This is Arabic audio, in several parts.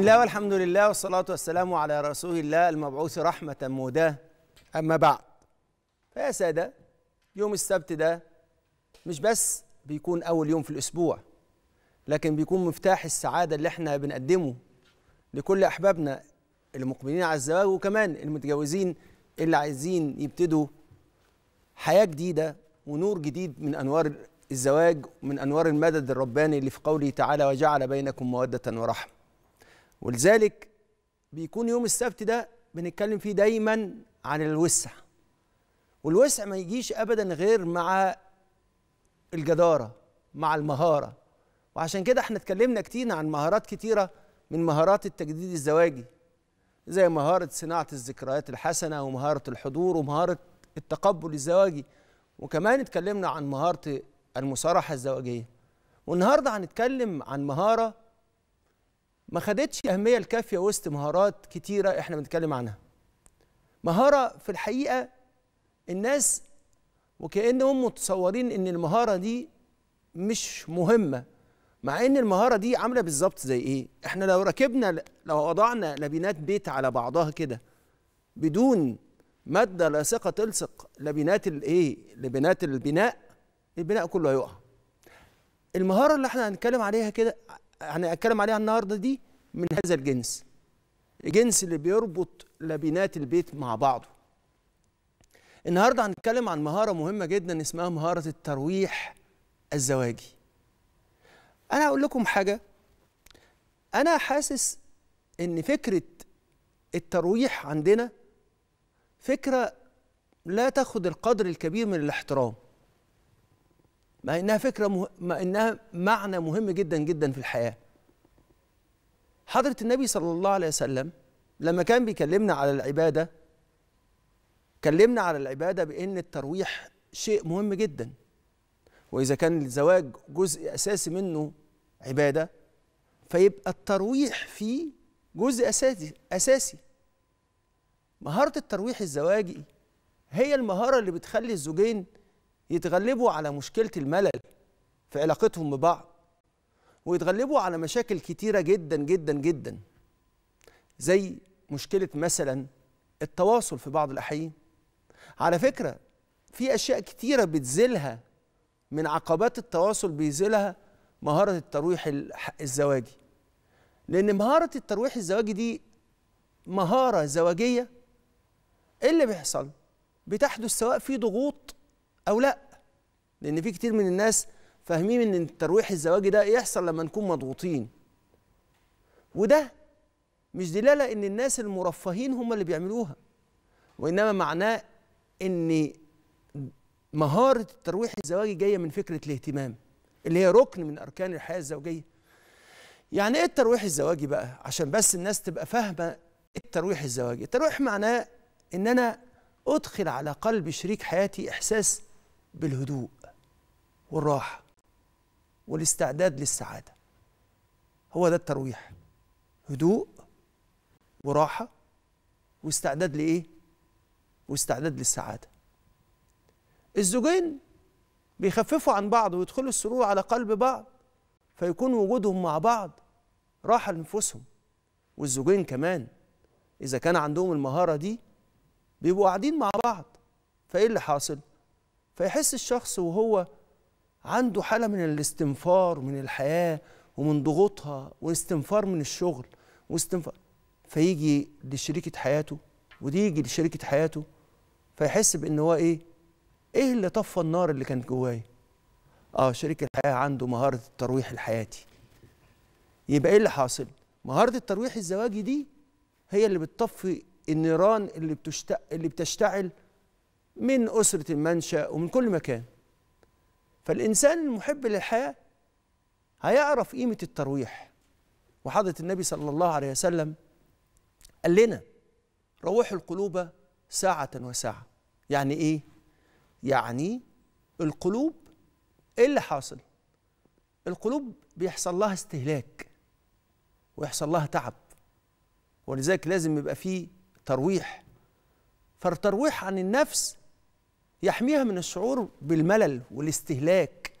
الله والحمد لله والصلاة والسلام على رسول الله المبعوث رحمة مهداة أما بعد فيا سادة يوم السبت ده مش بس بيكون أول يوم في الأسبوع لكن بيكون مفتاح السعادة اللي احنا بنقدمه لكل أحبابنا المقبلين على الزواج وكمان المتجوزين اللي عايزين يبتدوا حياة جديدة ونور جديد من أنوار الزواج من أنوار المدد الرباني اللي في قوله تعالى وجعل بينكم مودة ورحمة ولذلك بيكون يوم السبت ده بنتكلم فيه دايما عن الوسع والوسع ما يجيش ابدا غير مع الجداره مع المهاره وعشان كده احنا اتكلمنا كتير عن مهارات كتيره من مهارات التجديد الزواجي زي مهاره صناعه الذكريات الحسنه ومهاره الحضور ومهاره التقبل الزواجي وكمان اتكلمنا عن مهاره المصارحه الزواجيه والنهارده هنتكلم عن مهاره ما خدتش الاهميه الكافيه وسط مهارات كتيره احنا بنتكلم عنها مهاره في الحقيقه الناس وكانهم متصورين ان المهاره دي مش مهمه مع ان المهاره دي عامله بالظبط زي ايه احنا لو ركبنا لو وضعنا لبنات بيت على بعضها كده بدون ماده لاصقه تلصق لبنات الايه لبنات البناء البناء كله هيقع المهاره اللي احنا هنتكلم عليها كده هنتكلم عليها النهارده دي من هذا الجنس الجنس اللي بيربط لبنات البيت مع بعضه النهارده هنتكلم عن مهاره مهمه جدا اسمها مهاره الترويح الزواجي انا هقول لكم حاجه انا حاسس ان فكره الترويح عندنا فكره لا تاخد القدر الكبير من الاحترام مع انها فكره مه... مع انها معنى مهم جدا جدا في الحياه حضره النبي صلى الله عليه وسلم لما كان بيكلمنا على العباده كلمنا على العباده بان الترويح شيء مهم جدا واذا كان الزواج جزء اساسي منه عباده فيبقى الترويح فيه جزء اساسي اساسي مهاره الترويح الزواجي هي المهاره اللي بتخلي الزوجين يتغلبوا على مشكله الملل في علاقتهم ببعض ويتغلبوا على مشاكل كتيره جدا جدا جدا زي مشكله مثلا التواصل في بعض الاحيان على فكره في اشياء كتيره بتزيلها من عقبات التواصل بيزيلها مهاره الترويح الزواجي لان مهاره الترويح الزواجي دي مهاره زواجيه ايه اللي بيحصل بتحدث سواء في ضغوط او لا لان في كتير من الناس فاهمين ان الترويح الزواجي ده يحصل لما نكون مضغوطين وده مش دلاله ان الناس المرفهين هم اللي بيعملوها وانما معناه ان مهاره الترويح الزواجي جايه من فكره الاهتمام اللي هي ركن من اركان الحياه الزوجيه يعني ايه الترويح الزواجي بقى عشان بس الناس تبقى فاهمه إيه الترويح الزواجي الترويح معناه ان انا ادخل على قلب شريك حياتي احساس بالهدوء والراحه والاستعداد للسعاده هو ده الترويح هدوء وراحه واستعداد لايه واستعداد للسعاده الزوجين بيخففوا عن بعض ويدخلوا السرور على قلب بعض فيكون وجودهم مع بعض راحه لنفوسهم والزوجين كمان اذا كان عندهم المهاره دي بيبقوا قاعدين مع بعض فايه اللي حاصل فيحس الشخص وهو عنده حالة من الاستنفار من الحياة ومن ضغوطها واستنفار من الشغل واستنفار فيجي لشريكة حياته ودي يجي لشريكة حياته فيحس بان هو ايه ايه اللي طفى النار اللي كانت جوايا اه شريك الحياة عنده مهارة الترويح الحياتي يبقى ايه اللي حاصل مهارة الترويح الزواجي دي هي اللي بتطفي النيران اللي بتشتعل اللي بتشتعل من أسرة المنشأ ومن كل مكان فالإنسان المحب للحياة هيعرف قيمة الترويح وحضرة النبي صلى الله عليه وسلم قال لنا روح القلوب ساعة وساعة يعني إيه؟ يعني القلوب إيه اللي حاصل؟ القلوب بيحصل لها استهلاك ويحصل لها تعب ولذلك لازم يبقى فيه ترويح فالترويح عن النفس يحميها من الشعور بالملل والاستهلاك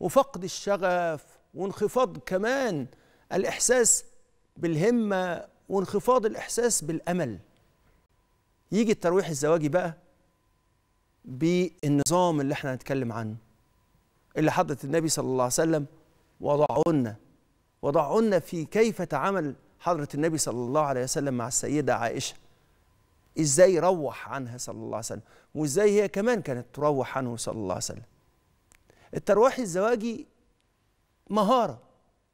وفقد الشغف وانخفاض كمان الإحساس بالهمة وانخفاض الإحساس بالأمل يجي الترويح الزواجي بقى بالنظام اللي احنا هنتكلم عنه اللي حضرت النبي صلى الله عليه وسلم وضعونا وضعونا في كيف تعامل حضرة النبي صلى الله عليه وسلم مع السيدة عائشة ازاي روح عنها صلى الله عليه وسلم وازاي هي كمان كانت تروح عنه صلى الله عليه وسلم الترويح الزواجي مهارة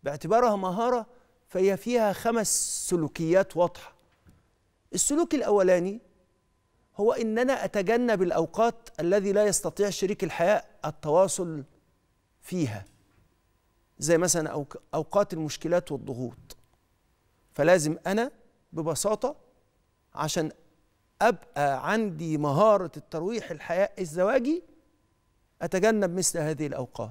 باعتبارها مهارة فهي فيها خمس سلوكيات واضحة السلوك الأولاني هو إن أنا أتجنب الأوقات الذي لا يستطيع شريك الحياة التواصل فيها زي مثلا أوقات المشكلات والضغوط فلازم أنا ببساطة عشان ابقى عندي مهاره الترويح الحياء الزواجي اتجنب مثل هذه الاوقات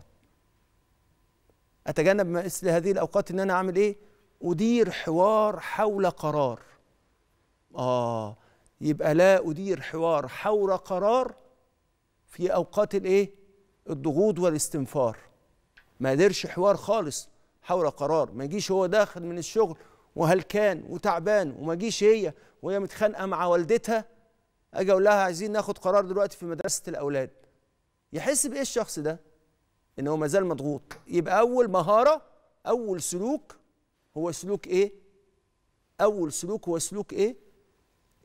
اتجنب مثل هذه الاوقات ان انا اعمل ايه ادير حوار حول قرار اه يبقى لا ادير حوار حول قرار في اوقات الايه الضغوط والاستنفار ما اديرش حوار خالص حول قرار ما يجيش هو داخل من الشغل وهلكان وتعبان وما جيش هي وهي متخانقه مع والدتها اجي اقول لها عايزين ناخد قرار دلوقتي في مدرسه الاولاد يحس بايه الشخص ده ان هو مازال مضغوط يبقى اول مهاره اول سلوك هو سلوك ايه اول سلوك هو سلوك ايه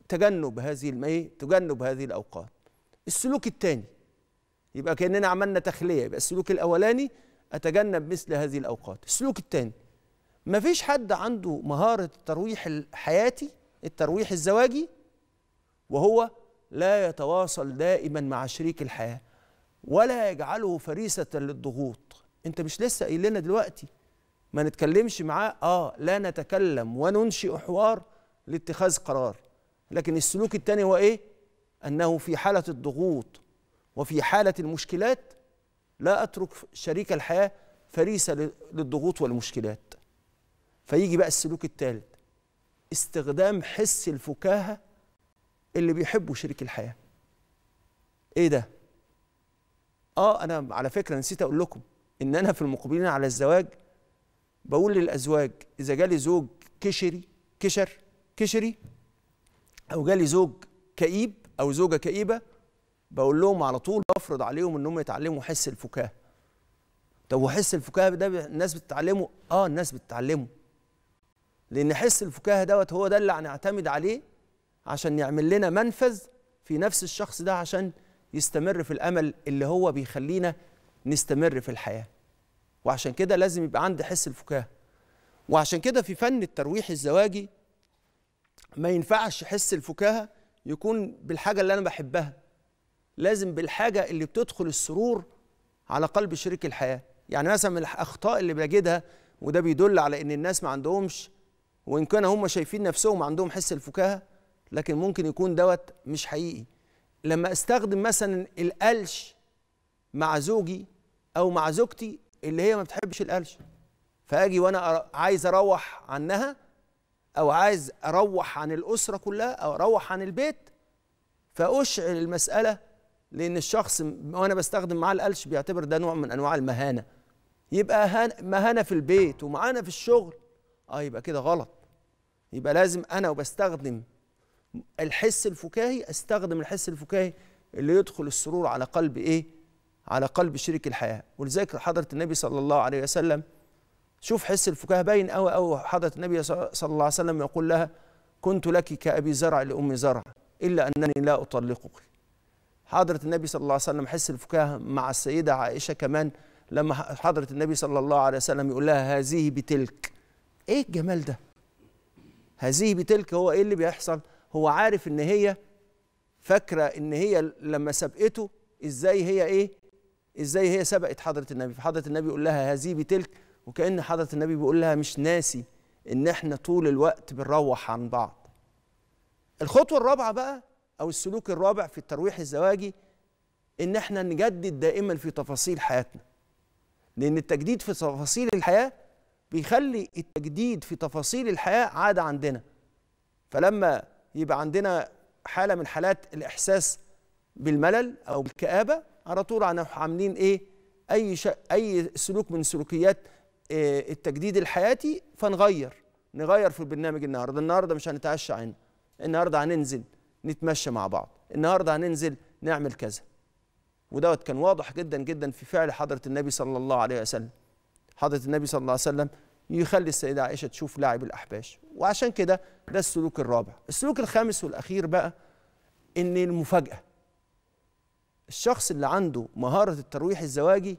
تجنب هذه الم... إيه؟ تجنب هذه الاوقات السلوك الثاني يبقى كاننا عملنا تخليه يبقى السلوك الاولاني اتجنب مثل هذه الاوقات السلوك الثاني مفيش حد عنده مهارة الترويح الحياتي الترويح الزواجي وهو لا يتواصل دائما مع شريك الحياة ولا يجعله فريسة للضغوط انت مش لسه قايل لنا دلوقتي ما نتكلمش معاه اه لا نتكلم وننشئ حوار لاتخاذ قرار لكن السلوك الثاني هو ايه انه في حالة الضغوط وفي حالة المشكلات لا اترك شريك الحياة فريسة للضغوط والمشكلات فيجي بقى السلوك الثالث استخدام حس الفكاهة اللي بيحبه شريك الحياة ايه ده اه انا على فكرة نسيت اقول لكم ان انا في المقبلين على الزواج بقول للازواج اذا جالي زوج كشري كشر كشري او جالي زوج كئيب او زوجة كئيبة بقول لهم على طول بفرض عليهم انهم يتعلموا حس الفكاهة طب وحس الفكاهة ده الناس بتتعلمه اه الناس بتتعلمه لأن حس الفكاهة دوت هو ده اللي هنعتمد عليه عشان يعمل لنا منفذ في نفس الشخص ده عشان يستمر في الأمل اللي هو بيخلينا نستمر في الحياة وعشان كده لازم يبقى عندي حس الفكاهة وعشان كده في فن الترويح الزواجي ما ينفعش حس الفكاهة يكون بالحاجة اللي أنا بحبها لازم بالحاجة اللي بتدخل السرور على قلب شريك الحياة يعني مثلا من الأخطاء اللي بجدها وده بيدل على إن الناس ما عندهمش وان كان هم شايفين نفسهم عندهم حس الفكاهه لكن ممكن يكون دوت مش حقيقي لما استخدم مثلا القلش مع زوجي او مع زوجتي اللي هي ما بتحبش القلش فاجي وانا عايز اروح عنها او عايز اروح عن الاسره كلها او اروح عن البيت فاشعل المساله لان الشخص وانا بستخدم معاه القلش بيعتبر ده نوع من انواع المهانه يبقى مهانه في البيت ومعانا في الشغل اه يبقى كده غلط يبقى لازم انا وبستخدم الحس الفكاهي استخدم الحس الفكاهي اللي يدخل السرور على قلب ايه على قلب شريك الحياه ولذلك حضره النبي صلى الله عليه وسلم شوف حس الفكاهه باين قوي قوي حضره النبي صلى الله عليه وسلم يقول لها كنت لك كابي زرع لام زرع الا انني لا اطلقك حضره النبي صلى الله عليه وسلم حس الفكاهه مع السيده عائشه كمان لما حضره النبي صلى الله عليه وسلم يقول لها هذه بتلك ايه الجمال ده هذه بتلك هو ايه اللي بيحصل هو عارف ان هي فاكره ان هي لما سبقته ازاي هي ايه ازاي هي سبقت حضره النبي فحضره النبي يقول لها هذه بتلك وكان حضره النبي بيقول لها مش ناسي ان احنا طول الوقت بنروح عن بعض الخطوه الرابعه بقى او السلوك الرابع في الترويح الزواجي ان احنا نجدد دائما في تفاصيل حياتنا لان التجديد في تفاصيل الحياه بيخلي التجديد في تفاصيل الحياة عادة عندنا فلما يبقى عندنا حالة من حالات الإحساس بالملل أو بالكآبة على طول عاملين إيه أي ش... أي سلوك من سلوكيات آه، التجديد الحياتي فنغير نغير في البرنامج النهارده النهارده مش هنتعشى عنا النهارده هننزل نتمشى مع بعض النهارده هننزل نعمل كذا ودوت كان واضح جدا جدا في فعل حضره النبي صلى الله عليه وسلم حضرة النبي صلى الله عليه وسلم يخلي السيدة عائشة تشوف لاعب الأحباش وعشان كده ده السلوك الرابع السلوك الخامس والأخير بقى إن المفاجأة الشخص اللي عنده مهارة الترويح الزواجي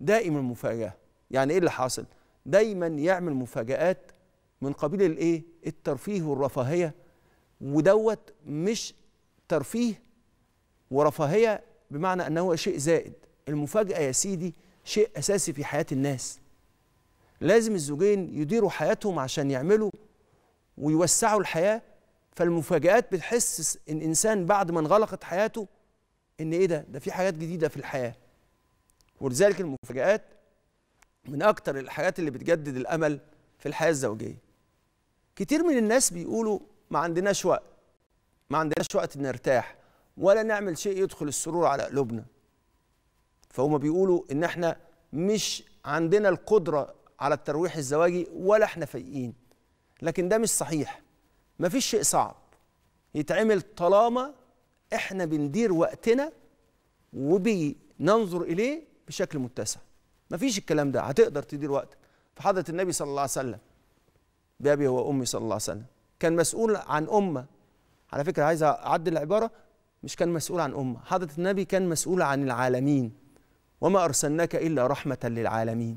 دائما مفاجأة يعني إيه اللي حاصل؟ دايما يعمل مفاجآت من قبيل الإيه؟ الترفيه والرفاهية ودوت مش ترفيه ورفاهية بمعنى أنه شيء زائد المفاجأة يا سيدي شيء أساسي في حياة الناس لازم الزوجين يديروا حياتهم عشان يعملوا ويوسعوا الحياة فالمفاجآت بتحس الإنسان بعد ما انغلقت حياته إن إيه ده ده في حاجات جديدة في الحياة ولذلك المفاجآت من أكتر الحاجات اللي بتجدد الأمل في الحياة الزوجية كتير من الناس بيقولوا ما عندناش وقت ما عندناش وقت نرتاح ولا نعمل شيء يدخل السرور على قلوبنا فهم بيقولوا ان احنا مش عندنا القدره على الترويح الزواجي ولا احنا فايقين لكن ده مش صحيح مفيش شيء صعب يتعمل طالما احنا بندير وقتنا وبننظر اليه بشكل متسع مفيش الكلام ده هتقدر تدير وقتك حضره النبي صلى الله عليه وسلم بابي هو امي صلى الله عليه وسلم كان مسؤول عن امه على فكره عايز اعدل العباره مش كان مسؤول عن امه حضره النبي كان مسؤول عن العالمين وما أرسلناك إلا رحمة للعالمين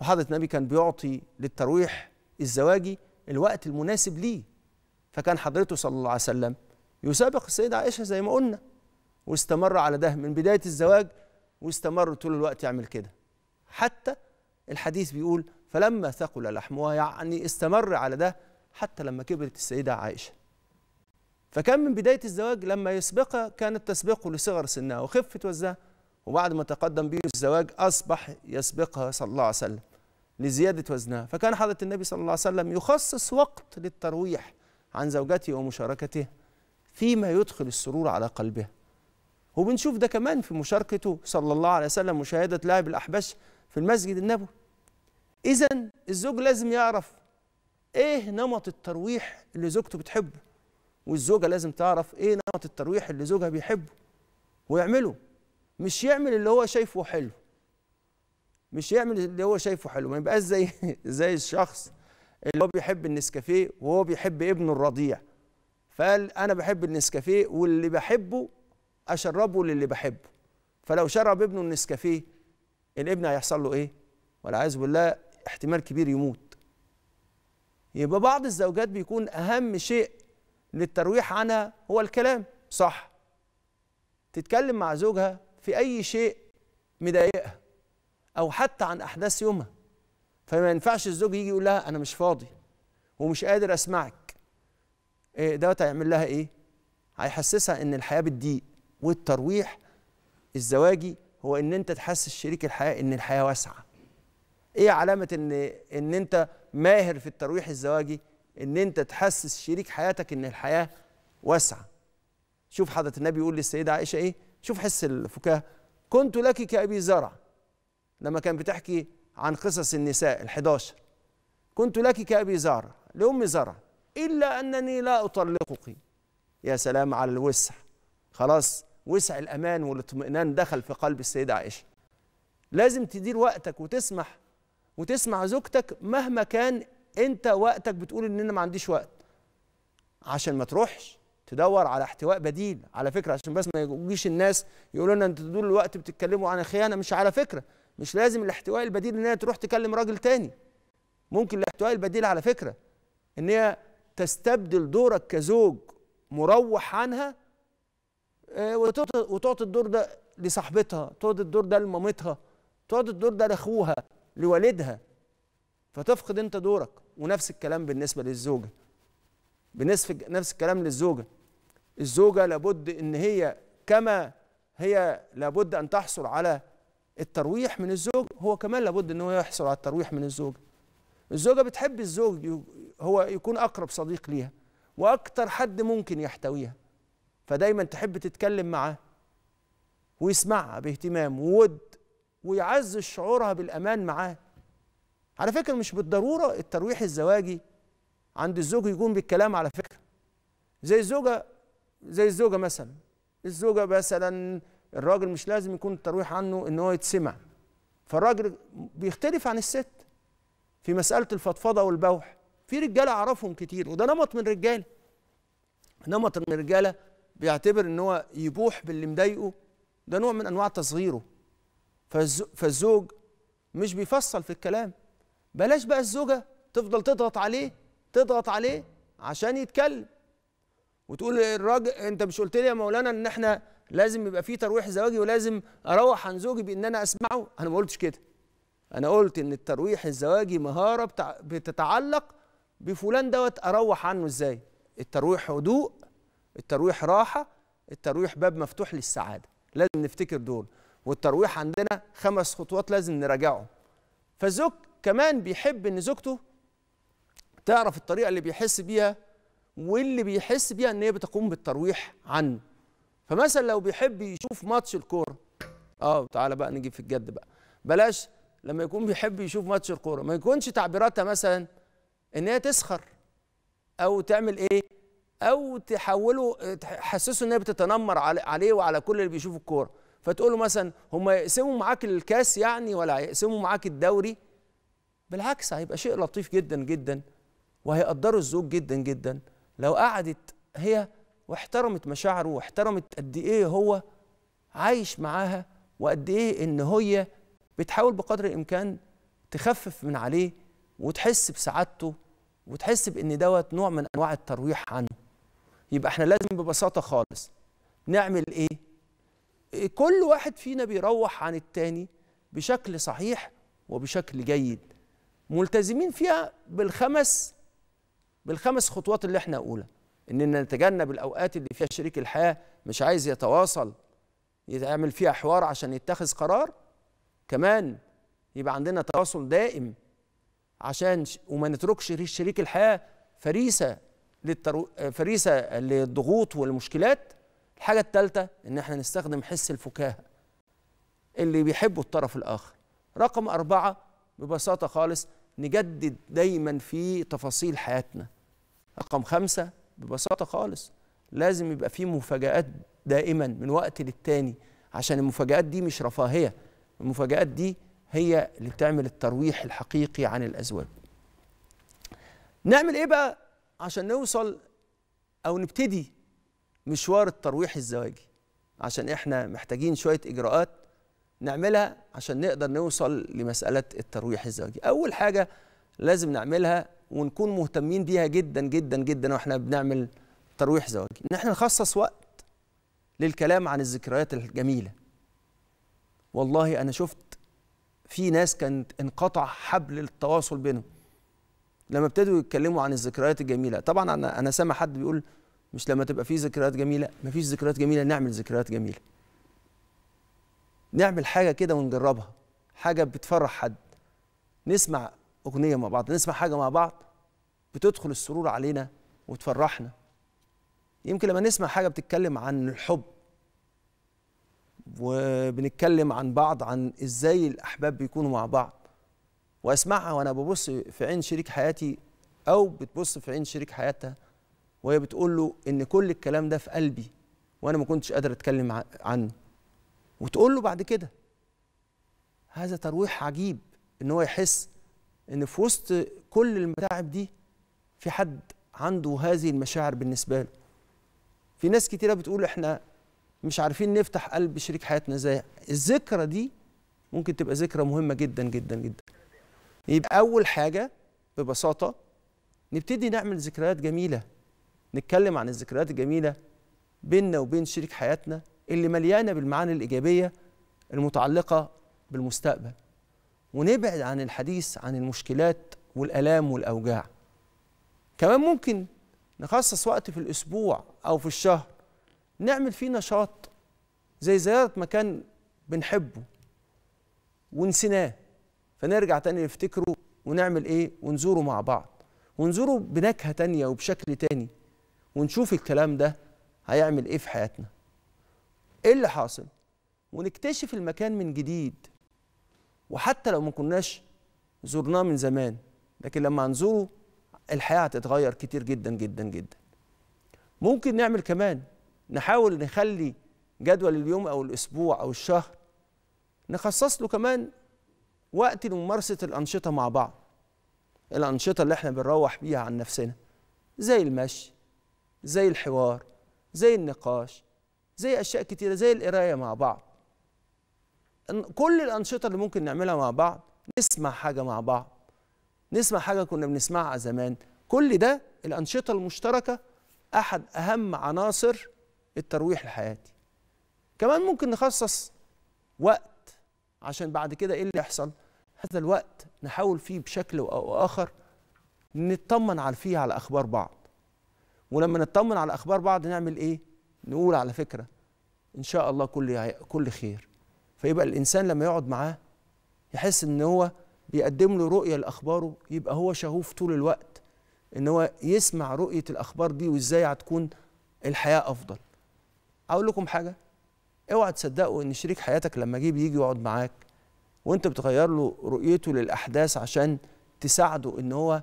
وحضرة النبي كان بيعطي للترويح الزواجي الوقت المناسب ليه فكان حضرته صلى الله عليه وسلم يسابق السيدة عائشة زي ما قلنا واستمر على ده من بداية الزواج واستمر طول الوقت يعمل كده حتى الحديث بيقول فلما ثقل لحمها يعني استمر على ده حتى لما كبرت السيدة عائشة فكان من بداية الزواج لما يسبقها كانت تسبقه لصغر سنها وخفت وزنها وبعد ما تقدم به الزواج أصبح يسبقها صلى الله عليه وسلم لزيادة وزنها فكان حضرة النبي صلى الله عليه وسلم يخصص وقت للترويح عن زوجته ومشاركته فيما يدخل السرور على قلبها وبنشوف ده كمان في مشاركته صلى الله عليه وسلم مشاهدة لعب الأحباش في المسجد النبوي إذا الزوج لازم يعرف إيه نمط الترويح اللي زوجته بتحبه والزوجة لازم تعرف إيه نمط الترويح اللي زوجها بيحبه ويعمله مش يعمل اللي هو شايفه حلو مش يعمل اللي هو شايفه حلو ما يبقاش زي زي الشخص اللي هو بيحب النسكافيه وهو بيحب ابنه الرضيع فقال انا بحب النسكافيه واللي بحبه اشربه للي بحبه فلو شرب ابنه النسكافيه الابن هيحصل له ايه والعياذ بالله احتمال كبير يموت يبقى بعض الزوجات بيكون اهم شيء للترويح عنها هو الكلام صح تتكلم مع زوجها في أي شيء مضايقها أو حتى عن أحداث يومها فما ينفعش الزوج يجي يقول لها أنا مش فاضي ومش قادر أسمعك إيه دوت هيعمل لها إيه؟ هيحسسها إن الحياة بتضيق والترويح الزواجي هو إن أنت تحسس شريك الحياة إن الحياة واسعة إيه علامة إن إن أنت ماهر في الترويح الزواجي؟ إن أنت تحسس شريك حياتك إن الحياة واسعة شوف حضرة النبي يقول للسيدة عائشة إيه؟ شوف حس الفكاهه كنت لك كأبي زرع لما كان بتحكي عن قصص النساء ال11 كنت لك كأبي زرع لأم زرع إلا أنني لا أطلقك يا سلام على الوسع خلاص وسع الأمان والاطمئنان دخل في قلب السيدة عائشة لازم تدير وقتك وتسمح وتسمع زوجتك مهما كان أنت وقتك بتقول إن أنا ما عنديش وقت عشان ما تروحش تدور على احتواء بديل على فكره عشان بس ما يجيش الناس يقولوا لنا انتوا طول الوقت بتتكلموا عن الخيانه مش على فكره مش لازم الاحتواء البديل ان هي تروح تكلم راجل تاني ممكن الاحتواء البديل على فكره ان هي تستبدل دورك كزوج مروح عنها آه، وتعطي الدور ده لصاحبتها تعطي الدور ده لمامتها تعطي الدور ده لاخوها لوالدها فتفقد انت دورك ونفس الكلام بالنسبه للزوجه بنفس نفس الكلام للزوجه الزوجة لابد أن هي كما هي لابد أن تحصل على الترويح من الزوج هو كمان لابد أن هو يحصل على الترويح من الزوج الزوجة بتحب الزوج هو يكون أقرب صديق ليها وأكتر حد ممكن يحتويها فدايما تحب تتكلم معاه ويسمعها باهتمام وود ويعزز شعورها بالأمان معاه على فكرة مش بالضرورة الترويح الزواجي عند الزوج يكون بالكلام على فكرة زي الزوجة زي الزوجه مثلا الزوجه مثلا الراجل مش لازم يكون الترويح عنه ان هو يتسمع فالراجل بيختلف عن الست في مساله الفضفضه والبوح في رجاله اعرفهم كتير وده نمط من رجاله نمط من الرجاله بيعتبر ان هو يبوح باللي مضايقه ده نوع من انواع تصغيره فالزوج مش بيفصل في الكلام بلاش بقى الزوجه تفضل تضغط عليه تضغط عليه عشان يتكلم وتقول الراجل انت مش قلت لي يا مولانا ان احنا لازم يبقى في ترويح زواجي ولازم اروح عن زوجي بان انا اسمعه انا ما قلتش كده انا قلت ان الترويح الزواجي مهاره بتع... بتتعلق بفلان دوت اروح عنه ازاي الترويح هدوء الترويح راحه الترويح باب مفتوح للسعاده لازم نفتكر دول والترويح عندنا خمس خطوات لازم نراجعهم فالزوج كمان بيحب ان زوجته تعرف الطريقه اللي بيحس بيها واللي بيحس بيها ان هي بتقوم بالترويح عنه فمثلا لو بيحب يشوف ماتش الكوره اه تعالى بقى نجيب في الجد بقى بلاش لما يكون بيحب يشوف ماتش الكوره ما يكونش تعبيراتها مثلا ان هي تسخر او تعمل ايه او تحوله تحسسه ان هي بتتنمر عليه وعلى كل اللي بيشوف الكوره فتقول له مثلا هم يقسموا معاك الكاس يعني ولا هيقسموا معاك الدوري بالعكس هيبقى شيء لطيف جدا جدا وهيقدروا الزوج جدا جدا لو قعدت هي واحترمت مشاعره واحترمت قد ايه هو عايش معاها وقد ايه ان هي بتحاول بقدر الامكان تخفف من عليه وتحس بسعادته وتحس بان دوت نوع من انواع الترويح عنه يبقى احنا لازم ببساطه خالص نعمل ايه كل واحد فينا بيروح عن التاني بشكل صحيح وبشكل جيد ملتزمين فيها بالخمس بالخمس خطوات اللي احنا اقولها اننا نتجنب الاوقات اللي فيها شريك الحياه مش عايز يتواصل يعمل فيها حوار عشان يتخذ قرار كمان يبقى عندنا تواصل دائم عشان وما نتركش شريك الحياه فريسه للترو... فريسه للضغوط والمشكلات الحاجه الثالثه ان احنا نستخدم حس الفكاهه اللي بيحبه الطرف الاخر رقم اربعه ببساطه خالص نجدد دايما في تفاصيل حياتنا رقم خمسة ببساطة خالص لازم يبقى في مفاجآت دائما من وقت للتاني عشان المفاجآت دي مش رفاهية المفاجآت دي هي اللي بتعمل الترويح الحقيقي عن الأزواج نعمل إيه بقى عشان نوصل أو نبتدي مشوار الترويح الزواجي عشان إحنا محتاجين شوية إجراءات نعملها عشان نقدر نوصل لمسألة الترويح الزواجي أول حاجة لازم نعملها ونكون مهتمين بيها جدا جدا جدا واحنا بنعمل ترويح زواجي ان احنا نخصص وقت للكلام عن الذكريات الجميلة والله أنا شفت في ناس كانت انقطع حبل التواصل بينهم لما ابتدوا يتكلموا عن الذكريات الجميلة طبعا أنا سامع حد بيقول مش لما تبقى في ذكريات جميلة مفيش ذكريات جميلة نعمل ذكريات جميلة نعمل حاجه كده ونجربها حاجه بتفرح حد نسمع اغنيه مع بعض نسمع حاجه مع بعض بتدخل السرور علينا وتفرحنا يمكن لما نسمع حاجه بتتكلم عن الحب وبنتكلم عن بعض عن ازاي الاحباب بيكونوا مع بعض واسمعها وانا ببص في عين شريك حياتي او بتبص في عين شريك حياتها وهي بتقول له ان كل الكلام ده في قلبي وانا ما كنتش قادر اتكلم عنه وتقول له بعد كده هذا ترويح عجيب ان هو يحس ان في وسط كل المتاعب دي في حد عنده هذه المشاعر بالنسبه له في ناس كتيره بتقول احنا مش عارفين نفتح قلب شريك حياتنا ازاي الذكرى دي ممكن تبقى ذكرى مهمه جدا جدا جدا يبقى اول حاجه ببساطه نبتدي نعمل ذكريات جميله نتكلم عن الذكريات الجميله بيننا وبين شريك حياتنا اللي مليانه بالمعاني الايجابيه المتعلقه بالمستقبل ونبعد عن الحديث عن المشكلات والالام والاوجاع كمان ممكن نخصص وقت في الاسبوع او في الشهر نعمل فيه نشاط زي زياره مكان بنحبه ونسيناه فنرجع تاني نفتكره ونعمل ايه ونزوره مع بعض ونزوره بنكهه تانيه وبشكل تاني ونشوف الكلام ده هيعمل ايه في حياتنا ايه اللي حاصل ونكتشف المكان من جديد وحتى لو ما كناش زرناه من زمان لكن لما هنزوره الحياه هتتغير كتير جدا جدا جدا ممكن نعمل كمان نحاول نخلي جدول اليوم او الاسبوع او الشهر نخصص له كمان وقت لممارسه الانشطه مع بعض الانشطه اللي احنا بنروح بيها عن نفسنا زي المشي زي الحوار زي النقاش زي اشياء كتيره زي القرايه مع بعض كل الانشطه اللي ممكن نعملها مع بعض نسمع حاجه مع بعض نسمع حاجه كنا بنسمعها زمان كل ده الانشطه المشتركه احد اهم عناصر الترويح الحياتي كمان ممكن نخصص وقت عشان بعد كده ايه اللي يحصل هذا الوقت نحاول فيه بشكل او اخر نطمن على فيه على اخبار بعض ولما نطمن على اخبار بعض نعمل ايه نقول على فكره ان شاء الله كل كل خير فيبقى الانسان لما يقعد معاه يحس ان هو بيقدم له رؤيه لاخباره يبقى هو شغوف طول الوقت ان هو يسمع رؤيه الاخبار دي وازاي هتكون الحياه افضل اقول لكم حاجه اوعى تصدقوا ان شريك حياتك لما جه بيجي يقعد معاك وانت بتغير له رؤيته للاحداث عشان تساعده ان هو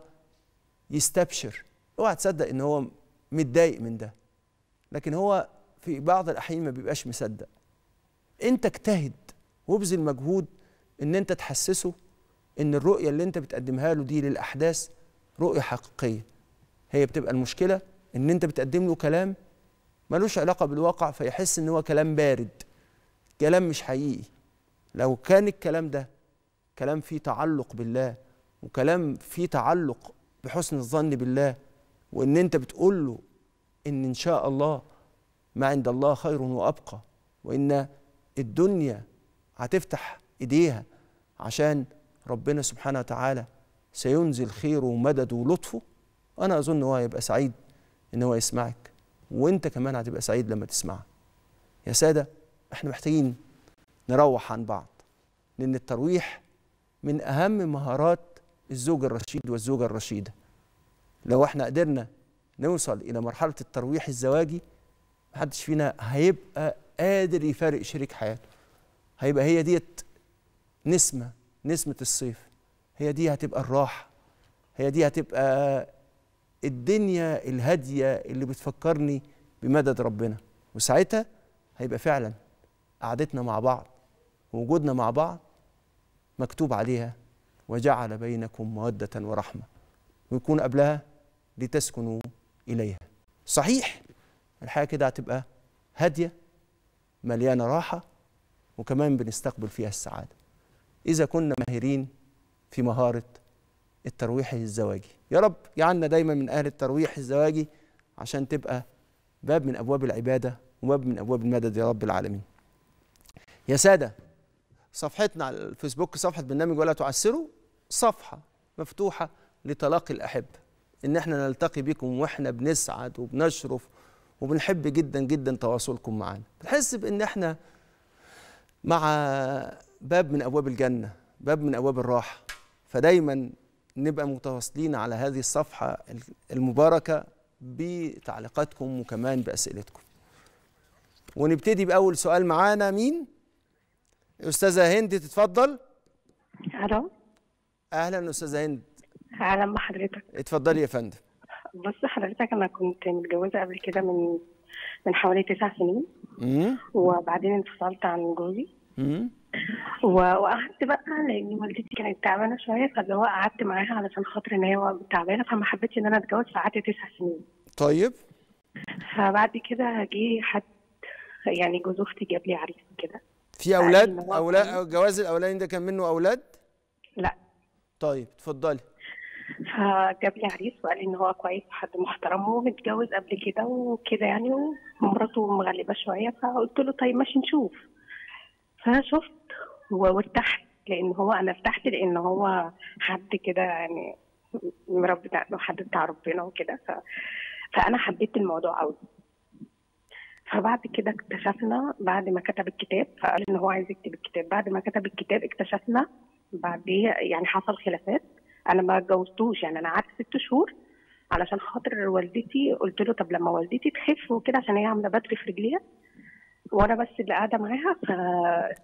يستبشر اوعى تصدق ان هو متضايق من ده لكن هو في بعض الاحيان ما بيبقاش مصدق انت اجتهد وابذل مجهود ان انت تحسسه ان الرؤيه اللي انت بتقدمها له دي للاحداث رؤيه حقيقيه هي بتبقى المشكله ان انت بتقدم له كلام ملوش علاقه بالواقع فيحس ان هو كلام بارد كلام مش حقيقي لو كان الكلام ده كلام فيه تعلق بالله وكلام فيه تعلق بحسن الظن بالله وان انت بتقول له إن إن شاء الله ما عند الله خير وأبقى وإن الدنيا هتفتح إيديها عشان ربنا سبحانه وتعالى سينزل خيره ومدده ولطفه أنا أظن هو هيبقى سعيد إن هو يسمعك وأنت كمان هتبقى سعيد لما تسمعه يا سادة إحنا محتاجين نروح عن بعض لأن الترويح من أهم مهارات الزوج الرشيد والزوجة الرشيدة لو إحنا قدرنا نوصل الى مرحله الترويح الزواجي محدش فينا هيبقى قادر يفارق شريك حياته هيبقى هي ديت نسمه نسمه الصيف هي دي هتبقى الراحه هي دي هتبقى الدنيا الهاديه اللي بتفكرني بمدد ربنا وساعتها هيبقى فعلا قعدتنا مع بعض ووجودنا مع بعض مكتوب عليها وجعل بينكم موده ورحمه ويكون قبلها لتسكنوا إليها صحيح الحياة كده هتبقى هادية مليانة راحة وكمان بنستقبل فيها السعادة إذا كنا ماهرين في مهارة الترويح الزواجي يا رب جعلنا دايما من أهل الترويح الزواجي عشان تبقى باب من أبواب العبادة وباب من أبواب المدد يا رب العالمين يا سادة صفحتنا على الفيسبوك صفحة برنامج ولا تعسروا صفحة مفتوحة لتلاقي الأحبة ان احنا نلتقي بكم واحنا بنسعد وبنشرف وبنحب جدا جدا تواصلكم معانا بنحس بان احنا مع باب من ابواب الجنه باب من ابواب الراحه فدايما نبقى متواصلين على هذه الصفحه المباركه بتعليقاتكم وكمان باسئلتكم ونبتدي باول سؤال معانا مين استاذه هند تتفضل الو اهلا استاذه هند اهلا بحضرتك اتفضلي يا فندم بص حضرتك انا كنت متجوزه قبل كده من من حوالي تسع سنين مم. وبعدين انفصلت عن جوزي وقعدت بقى لان والدتي كانت تعبانه شويه فاللي هو قعدت معاها علشان خاطر ان هي تعبانه فما حبيتش ان انا اتجوز فقعدت تسع سنين طيب فبعد كده جه حد يعني جوز اختي جاب لي عريس كده في اولاد اولاد الجواز الاولاني ده كان منه اولاد لا طيب اتفضلي فجاب لي عريس وقال لي ان هو كويس وحد محترم ومتجوز قبل كده وكده يعني ومراته مغلبه شويه فقلت له طيب ماشي نشوف فشفت وارتحت لان هو انا ارتحت لان هو حد كده يعني مربي حد بتاع ربنا وكده ف... فانا حبيت الموضوع قوي فبعد كده اكتشفنا بعد ما كتب الكتاب فقال ان هو عايز يكتب الكتاب بعد ما كتب الكتاب اكتشفنا بعد يعني حصل خلافات انا ما اتجوزتوش يعني انا قعدت ست شهور علشان خاطر والدتي قلت له طب لما والدتي تخف وكده عشان هي عامله بدري في رجليها وانا بس اللي قاعده معاها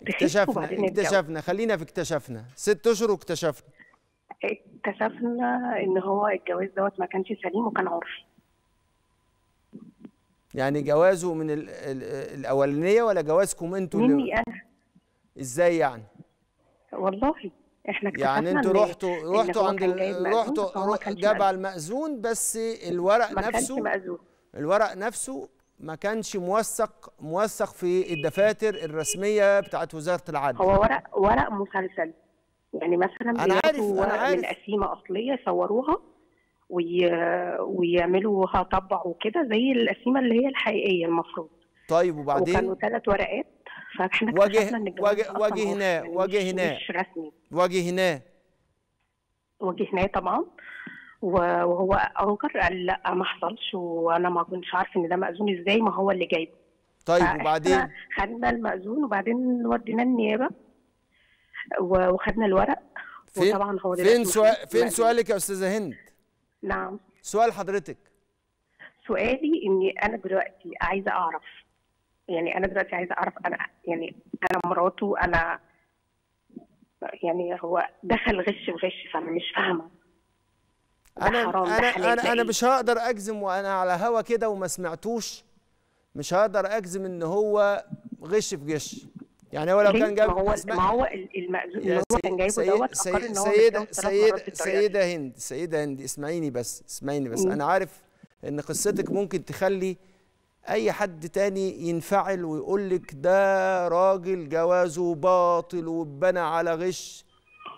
اكتشفنا اكتشفنا خلينا في اكتشفنا ست اشهر واكتشفنا اكتشفنا ان هو الجواز دوت ما كانش سليم وكان عرفي يعني جوازه من الـ الـ الاولانيه ولا جوازكم انتوا مني انا ازاي يعني والله احنا يعني انتوا رحتوا رحتوا عند رحتوا جاب على المأذون بس الورق ما نفسه كانش مأذون الورق نفسه ما كانش موثق موثق في الدفاتر الرسميه بتاعت وزاره العدل هو ورق ورق مسلسل يعني مثلا أنا عارف أنا عارف. من قسيمه اصليه صوروها وي... ويعملوها طبع وكده زي القسيمه اللي هي الحقيقيه المفروض طيب وبعدين وكانوا ثلاث ورقات فاحنا واجه واجهنا واجهنا واجهنا واجهناه طبعا وهو انكر قال لا ما حصلش وانا ما كنتش عارف ان ده مأذون ازاي ما هو اللي جايبه طيب وبعدين خدنا المأذون وبعدين وديناه النيابه وخدنا الورق فين وطبعا هو فين سؤال فين سؤالك يا استاذه هند؟ نعم سؤال حضرتك سؤالي اني انا دلوقتي عايزه اعرف يعني انا دلوقتي عايزه اعرف انا يعني انا مراته انا يعني هو دخل غش وغش فانا مش فاهمه انا انا انا, أنا إيه؟ مش هقدر اجزم وانا على هوا كده وما سمعتوش مش هقدر اجزم ان هو غش في غش يعني هو لو كان جاب ما هو ما هو المأذون اللي هو كان جايبه دوت سيد سيدة سيدة سيدة هند سيدة هند اسمعيني بس اسمعيني بس انا عارف ان قصتك ممكن تخلي اي حد تاني ينفعل ويقول لك ده راجل جوازه باطل واتبنى على غش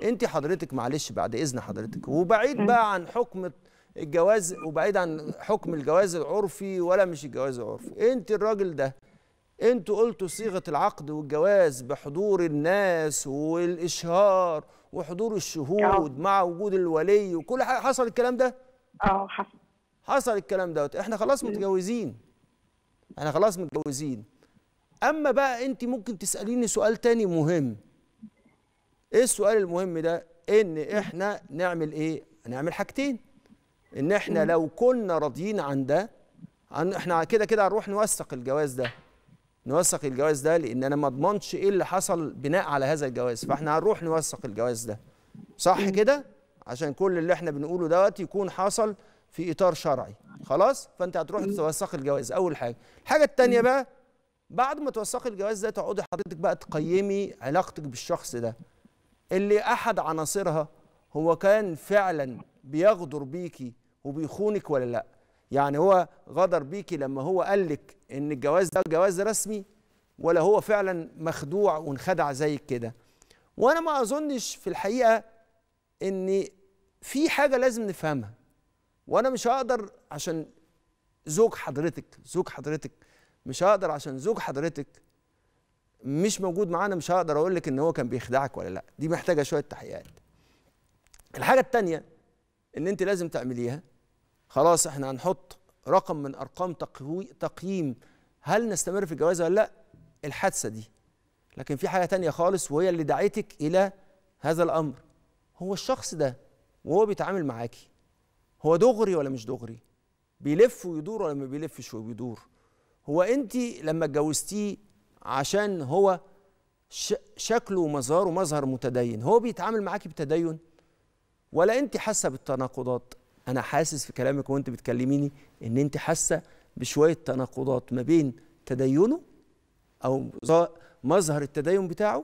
انت حضرتك معلش بعد اذن حضرتك وبعيد بقى عن حكم الجواز وبعيد عن حكم الجواز العرفي ولا مش الجواز العرفي انت الراجل ده انتوا قلتوا صيغه العقد والجواز بحضور الناس والاشهار وحضور الشهود آه. مع وجود الولي وكل حاجه حصل الكلام ده اه حصل حصل الكلام دوت احنا خلاص متجوزين احنا خلاص متجوزين اما بقى انت ممكن تساليني سؤال تاني مهم ايه السؤال المهم ده ان احنا نعمل ايه هنعمل حاجتين ان احنا لو كنا راضيين عن ده عن احنا كده كده هنروح نوثق الجواز ده نوثق الجواز ده لان انا ما اضمنش ايه اللي حصل بناء على هذا الجواز فاحنا هنروح نوثق الجواز ده صح كده عشان كل اللي احنا بنقوله دوت يكون حصل في اطار شرعي خلاص فانت هتروح توثقي الجواز اول حاجه الحاجه الثانيه بقى بعد ما توثقي الجواز ده تقعدي حضرتك بقى تقيمي علاقتك بالشخص ده اللي احد عناصرها هو كان فعلا بيغدر بيكي وبيخونك ولا لا يعني هو غدر بيكي لما هو قال لك ان الجواز ده جواز رسمي ولا هو فعلا مخدوع وانخدع زيك كده وانا ما اظنش في الحقيقه ان في حاجه لازم نفهمها وانا مش هقدر عشان زوج حضرتك زوج حضرتك مش هقدر عشان زوج حضرتك مش موجود معانا مش هقدر اقول لك ان هو كان بيخدعك ولا لا دي محتاجه شويه تحقيقات الحاجه الثانيه ان انت لازم تعمليها خلاص احنا هنحط رقم من ارقام تقييم هل نستمر في الجواز ولا لا الحادثه دي لكن في حاجه تانية خالص وهي اللي دعيتك الى هذا الامر هو الشخص ده وهو بيتعامل معاكي هو دغري ولا مش دغري بيلف ويدور ولا ما بيلفش وبيدور هو انت لما اتجوزتيه عشان هو شكله ومظهره مظهر متدين هو بيتعامل معاكي بتدين ولا انت حاسه بالتناقضات انا حاسس في كلامك وانت بتكلميني ان انت حاسه بشويه تناقضات ما بين تدينه او مظهر التدين بتاعه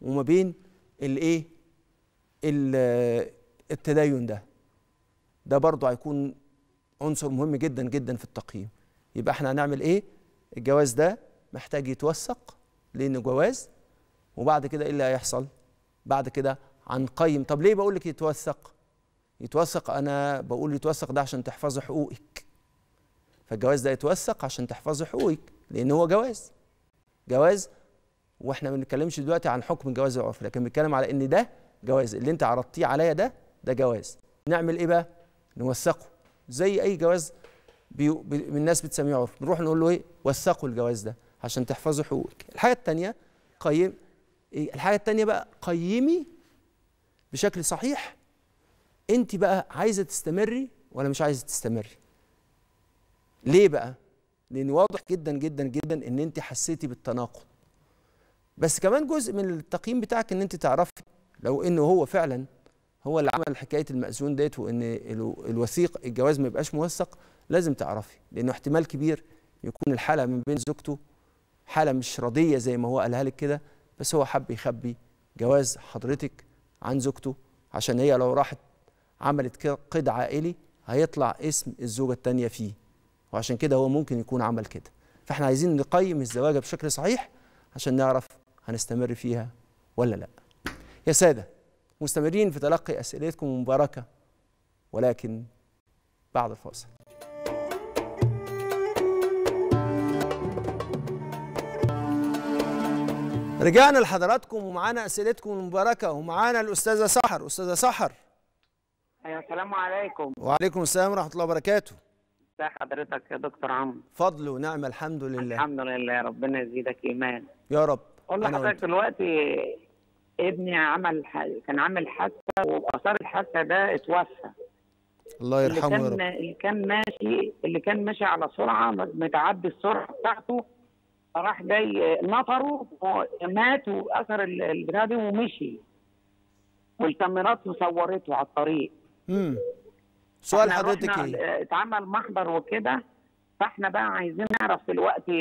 وما بين الايه التدين ده ده برضه هيكون عنصر مهم جدا جدا في التقييم يبقى احنا هنعمل ايه الجواز ده محتاج يتوثق لانه جواز وبعد كده ايه اللي هيحصل بعد كده هنقيم طب ليه بقول لك يتوثق يتوثق انا بقول يتوثق ده عشان تحفظي حقوقك فالجواز ده يتوثق عشان تحفظي حقوقك لان هو جواز جواز واحنا ما بنتكلمش دلوقتي عن حكم الجواز العرفي لكن بنتكلم على ان ده جواز اللي انت عرضتيه عليا ده ده جواز نعمل ايه بقى نوثقه زي اي جواز بي... بي... الناس بتسميه عرف بنروح نقول له ايه وثقوا الجواز ده عشان تحفظوا حقوقك الحاجه الثانيه قيم الحاجه الثانيه بقى قيمي بشكل صحيح انت بقى عايزه تستمري ولا مش عايزه تستمري ليه بقى لان واضح جدا جدا جدا ان انت حسيتي بالتناقض بس كمان جزء من التقييم بتاعك ان انت تعرفي لو انه هو فعلا هو اللي عمل حكايه المأذون ديت وان الوثيق الجواز ما يبقاش موثق لازم تعرفي لانه احتمال كبير يكون الحاله من بين زوجته حاله مش راضيه زي ما هو قالها لك كده بس هو حب يخبي جواز حضرتك عن زوجته عشان هي لو راحت عملت قيد عائلي هيطلع اسم الزوجه الثانيه فيه وعشان كده هو ممكن يكون عمل كده فاحنا عايزين نقيم الزواج بشكل صحيح عشان نعرف هنستمر فيها ولا لا يا ساده مستمرين في تلقي أسئلتكم المباركة ولكن بعد الفاصل رجعنا لحضراتكم ومعانا اسئلتكم المباركه ومعانا الاستاذه سحر استاذه سحر ايوه السلام عليكم وعليكم السلام ورحمه الله وبركاته ازي حضرتك يا دكتور عمرو فضل ونعم الحمد لله الحمد لله ربنا يزيدك ايمان يا رب قول لحضرتك دلوقتي ابني عمل كان عامل حادثه واثار الحادثه ده اتوفى الله يرحمه اللي كان يا رب. اللي كان ماشي اللي كان ماشي على سرعه متعدي السرعه بتاعته راح جاي نطره مات واثر البتاع ده ومشي والكاميرات مصورته على الطريق امم سؤال حضرتك ايه؟ اتعمل محضر وكده فاحنا بقى عايزين نعرف دلوقتي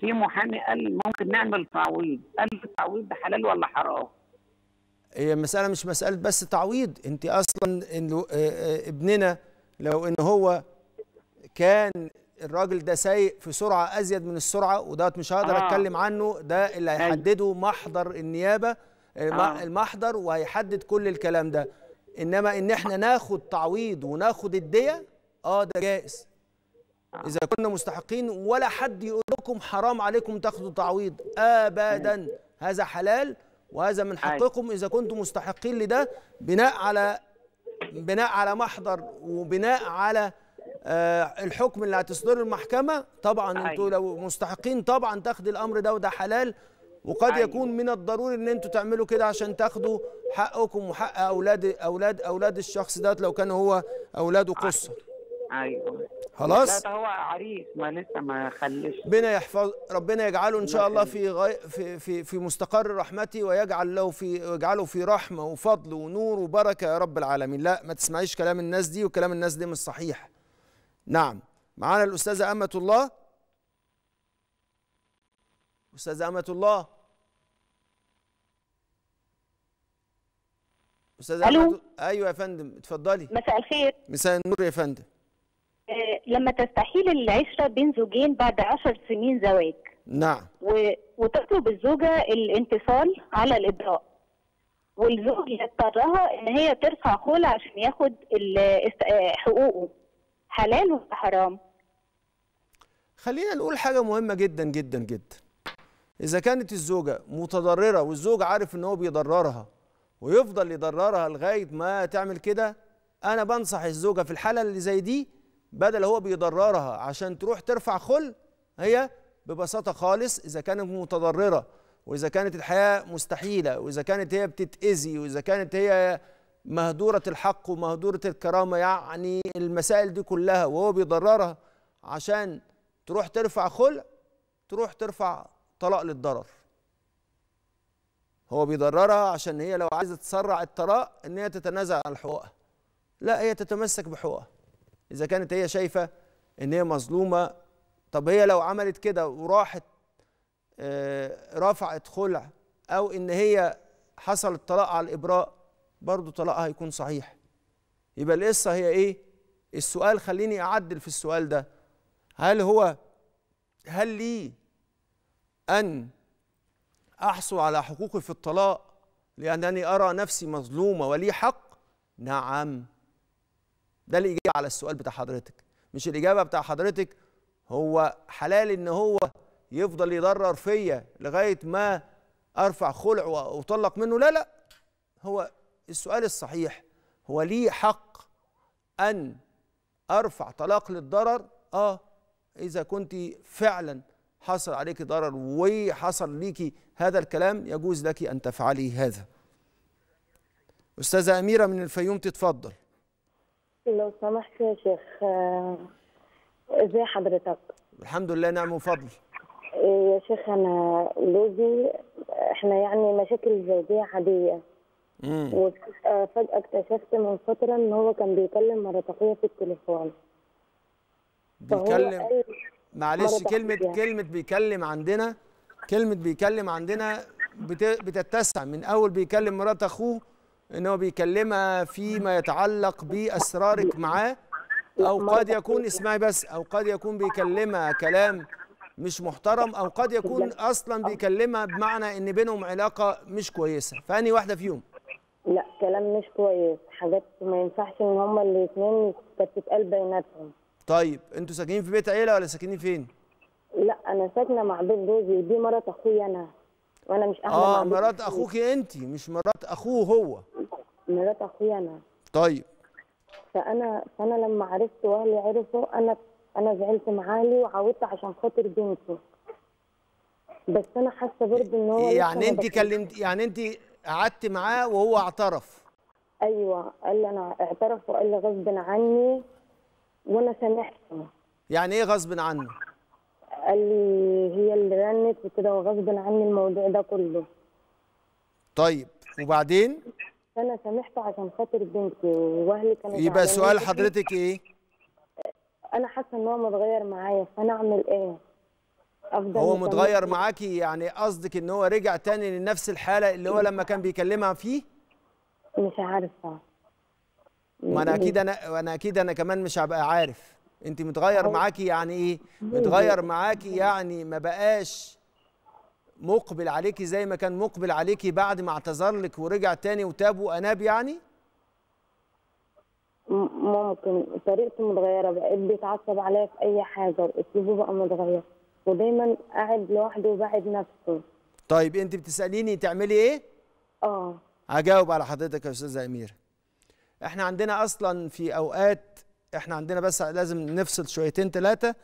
في محامي قال ممكن نعمل تعويض قال التعويض ده حلال ولا حرام؟ هي مسألة مش مسألة بس تعويض أنت أصلا إن ابننا لو إن هو كان الراجل ده سايق في سرعة أزيد من السرعة ودوت مش هقدر آه. أتكلم عنه ده اللي أيوه. هيحدده محضر النيابة آه. المحضر وهيحدد كل الكلام ده إنما إن إحنا ناخد تعويض وناخد الدية آه ده جائز آه. إذا كنا مستحقين ولا حد يقول لكم حرام عليكم تاخدوا تعويض أبدا أيوه. هذا حلال وهذا من حقكم اذا كنتم مستحقين لده بناء على بناء على محضر وبناء على آه، الحكم اللي هتصدره المحكمه طبعا انتوا لو مستحقين طبعا تاخد الامر ده وده حلال وقد يكون من الضروري ان انتوا تعملوا كده عشان تاخدوا حقكم وحق اولاد اولاد اولاد الشخص ده لو كان هو اولاده قصه ايوه خلاص لا ده هو عريس ما لسه ما خلش ربنا يحفظ ربنا يجعله ان شاء الله في غي... في في في مستقر رحمته ويجعل له في يجعله في رحمه وفضل ونور وبركه يا رب العالمين لا ما تسمعيش كلام الناس دي وكلام الناس دي مش صحيح نعم معانا الاستاذه امه الله استاذه امه الله استاذه أمة... ايوه يا فندم اتفضلي مساء الخير مساء النور يا فندم لما تستحيل العشره بين زوجين بعد عشر سنين زواج نعم و... وتطلب الزوجه الانفصال على الإبراء والزوج يضطرها ان هي ترفع خول عشان ياخد حقوقه حلال ولا حرام خلينا نقول حاجه مهمه جدا جدا جدا اذا كانت الزوجه متضرره والزوج عارف ان هو بيضررها ويفضل يضررها لغايه ما تعمل كده انا بنصح الزوجه في الحاله اللي زي دي بدل هو بيضررها عشان تروح ترفع خل هي ببساطه خالص اذا كانت متضرره واذا كانت الحياه مستحيله واذا كانت هي بتتاذي واذا كانت هي مهدوره الحق ومهدوره الكرامه يعني المسائل دي كلها وهو بيضررها عشان تروح ترفع خلع تروح ترفع طلاق للضرر هو بيضررها عشان هي لو عايزه تسرع الطلاق ان هي تتنازل عن حقوقها لا هي تتمسك بحقوقها اذا كانت هي شايفه ان هي مظلومه طب هي لو عملت كده وراحت آه، رفعت خلع او ان هي حصل الطلاق على الابراء برضه طلاقها هيكون صحيح يبقى القصه هي ايه السؤال خليني اعدل في السؤال ده هل هو هل لي ان احصل على حقوقي في الطلاق لانني ارى نفسي مظلومه ولي حق نعم ده الاجابه على السؤال بتاع حضرتك مش الاجابه بتاع حضرتك هو حلال ان هو يفضل يضرر فيا لغايه ما ارفع خلع واطلق منه لا لا هو السؤال الصحيح هو لي حق ان ارفع طلاق للضرر اه اذا كنت فعلا حصل عليك ضرر وحصل ليك هذا الكلام يجوز لك ان تفعلي هذا استاذه اميره من الفيوم تتفضل لو سمحت يا شيخ ازي آه، حضرتك الحمد لله نعم وفضل إيه، يا شيخ انا جوزي احنا يعني مشاكل زوجيه عاديه وفجاه اكتشفت من فتره ان هو كان بيكلم مرات اخويا في التليفون بيكلم معلش كلمه يعني. كلمه بيكلم عندنا كلمه بيكلم عندنا بتتسع من اول بيكلم مرات اخوه ان هو بيكلمها فيما يتعلق باسرارك معاه او قد يكون اسمعي بس او قد يكون بيكلمها كلام مش محترم او قد يكون اصلا بيكلمها بمعنى ان بينهم علاقه مش كويسه فاني واحده فيهم لا كلام مش كويس حاجات ما ينفعش ان هما الاثنين تتقال بيناتهم طيب انتوا ساكنين في بيت عيله ولا ساكنين فين لا انا ساكنه مع بيت جوزي ودي مرات اخويا انا وانا مش اه مرات اخوكي انت مش مرات اخوه هو مرات اخويا انا طيب فانا فانا لما عرفت واهلي عرفوا انا انا زعلت معالي وعاودت عشان خاطر بنته بس انا حاسه برضه ان هو يعني انت كلمت يعني انت قعدت معاه وهو اعترف ايوه قال لي انا اعترف وقال لي غصب عني وانا سامحته يعني ايه غصب عنه؟ قال لي هي اللي رنت وكده وغصب عني الموضوع ده كله طيب وبعدين؟ انا سامحته عشان خاطر بنتي واهلي كانوا يبقى سؤال حضرتك ايه؟ انا حاسه ان هو متغير معايا فانا اعمل ايه؟ افضل هو متغير معاكي يعني قصدك ان هو رجع تاني لنفس الحاله اللي هو لما كان بيكلمها فيه؟ مش عارفه ما انا اكيد انا انا اكيد انا كمان مش هبقى عارف انت متغير معاكي يعني ايه؟ متغير معاكي يعني ما بقاش مقبل عليكي زي ما كان مقبل عليكي بعد ما اعتذر لك ورجع تاني وتاب واناب يعني؟ ممكن طريقته متغيره بقيت بيتعصب عليا في اي حاجه واسلوبه بقى متغير ودايما قاعد لوحده وبعد نفسه طيب انت بتساليني تعملي ايه؟ اه هجاوب على حضرتك يا استاذه اميره احنا عندنا اصلا في اوقات احنا عندنا بس لازم نفصل شويتين ثلاثه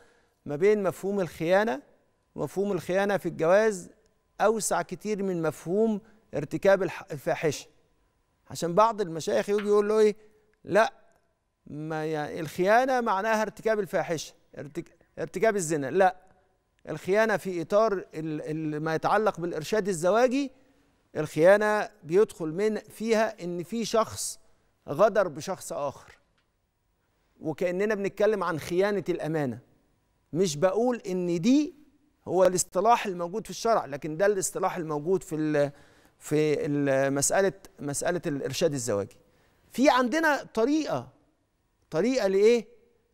ما بين مفهوم الخيانه مفهوم الخيانه في الجواز أوسع كتير من مفهوم ارتكاب الفاحشة عشان بعض المشايخ يجي يقول له إيه لا ما يعني الخيانة معناها ارتكاب الفاحشة ارتكاب الزنا لا الخيانة في إطار ما يتعلق بالإرشاد الزواجي الخيانة بيدخل من فيها إن في شخص غدر بشخص آخر وكأننا بنتكلم عن خيانة الأمانة مش بقول إن دي هو الاصطلاح الموجود في الشرع لكن ده الاصطلاح الموجود في ال في ال مساله مساله الارشاد الزواجي في عندنا طريقه طريقه لايه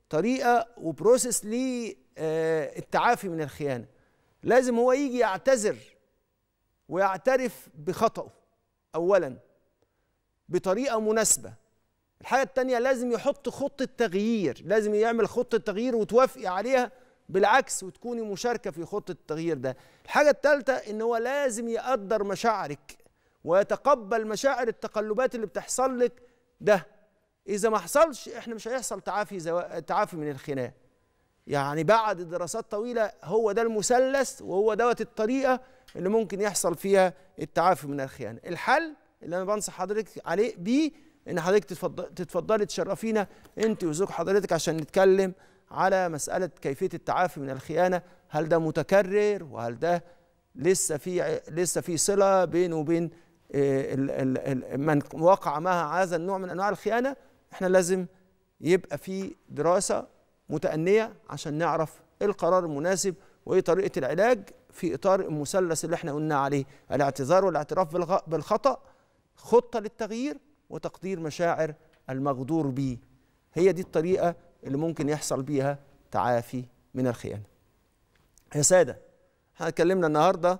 طريقه وبروسيس للتعافي آه، من الخيانه لازم هو يجي يعتذر ويعترف بخطأه اولا بطريقه مناسبه الحاجه الثانيه لازم يحط خطه تغيير لازم يعمل خطه تغيير وتوافقي عليها بالعكس وتكوني مشاركه في خطه التغيير ده الحاجه الثالثه ان هو لازم يقدر مشاعرك ويتقبل مشاعر التقلبات اللي بتحصل لك ده اذا ما حصلش احنا مش هيحصل تعافي زو... تعافي من الخناق يعني بعد دراسات طويله هو ده المثلث وهو دوت الطريقه اللي ممكن يحصل فيها التعافي من الخيانه الحل اللي انا بنصح حضرتك عليه بيه ان حضرتك تتفضل تتفضلي تشرفينا انت وزوج حضرتك عشان نتكلم على مسألة كيفية التعافي من الخيانة هل ده متكرر وهل ده لسه في لسه في صلة بينه وبين آه، من وقع معها هذا النوع من أنواع الخيانة احنا لازم يبقى في دراسة متأنية عشان نعرف القرار المناسب وايه طريقة العلاج في إطار المثلث اللي احنا قلنا عليه الاعتذار والاعتراف بالخطأ خطة للتغيير وتقدير مشاعر المغدور به هي دي الطريقة اللي ممكن يحصل بيها تعافي من الخيانة يا سادة احنا اتكلمنا النهاردة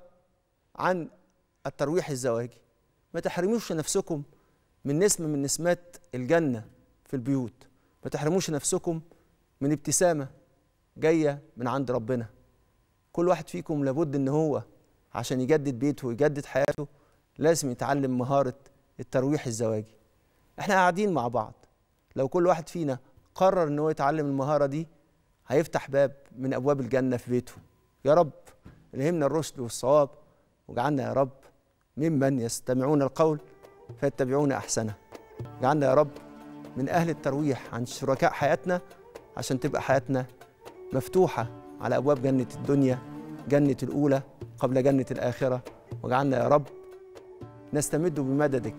عن الترويح الزواجي ما تحرموش نفسكم من نسمة من نسمات الجنة في البيوت ما تحرموش نفسكم من ابتسامة جاية من عند ربنا كل واحد فيكم لابد ان هو عشان يجدد بيته ويجدد حياته لازم يتعلم مهارة الترويح الزواجي احنا قاعدين مع بعض لو كل واحد فينا قرر ان هو يتعلم المهاره دي هيفتح باب من ابواب الجنه في بيته يا رب الهمنا الرشد والصواب واجعلنا يا رب ممن يستمعون القول فيتبعون احسنه اجعلنا يا رب من اهل الترويح عن شركاء حياتنا عشان تبقى حياتنا مفتوحه على ابواب جنه الدنيا جنه الاولى قبل جنه الاخره واجعلنا يا رب نستمد بمددك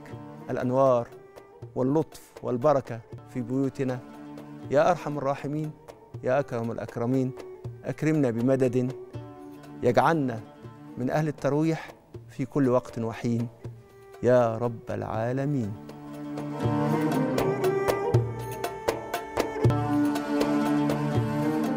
الانوار واللطف والبركه في بيوتنا يا أرحم الراحمين يا أكرم الأكرمين أكرمنا بمدد يجعلنا من أهل الترويح في كل وقت وحين يا رب العالمين